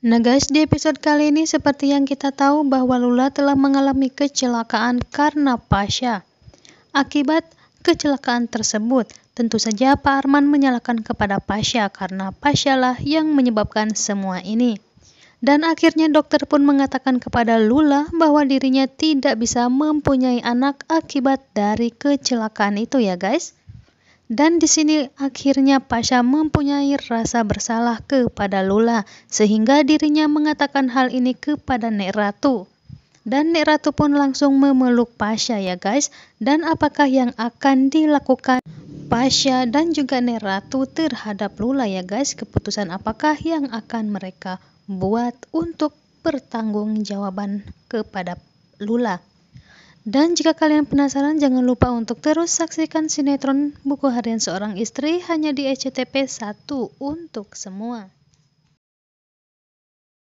Nah guys, di episode kali ini seperti yang kita tahu bahwa Lula telah mengalami kecelakaan karena Pasha. Akibat kecelakaan tersebut, tentu saja Pak Arman menyalahkan kepada Pasha karena Pasha lah yang menyebabkan semua ini. Dan akhirnya dokter pun mengatakan kepada Lula bahwa dirinya tidak bisa mempunyai anak akibat dari kecelakaan itu ya guys. Dan di sini akhirnya Pasha mempunyai rasa bersalah kepada Lula sehingga dirinya mengatakan hal ini kepada Nek Ratu. Dan Nek Ratu pun langsung memeluk Pasha ya guys. Dan apakah yang akan dilakukan Pasha dan juga Nek Ratu terhadap Lula ya guys? Keputusan apakah yang akan mereka buat untuk pertanggungjawaban kepada Lula? Dan jika kalian penasaran, jangan lupa untuk terus saksikan sinetron buku harian seorang istri hanya di SCTV 1 untuk semua.